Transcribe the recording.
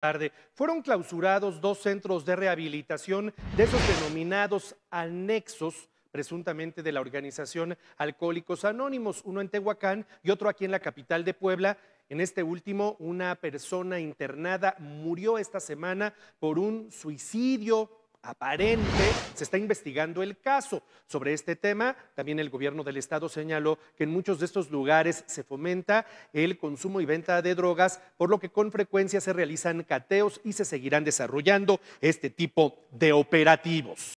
tarde, fueron clausurados dos centros de rehabilitación de esos denominados anexos presuntamente de la organización Alcohólicos Anónimos, uno en Tehuacán y otro aquí en la capital de Puebla. En este último, una persona internada murió esta semana por un suicidio aparente, se está investigando el caso. Sobre este tema, también el gobierno del estado señaló que en muchos de estos lugares se fomenta el consumo y venta de drogas, por lo que con frecuencia se realizan cateos y se seguirán desarrollando este tipo de operativos.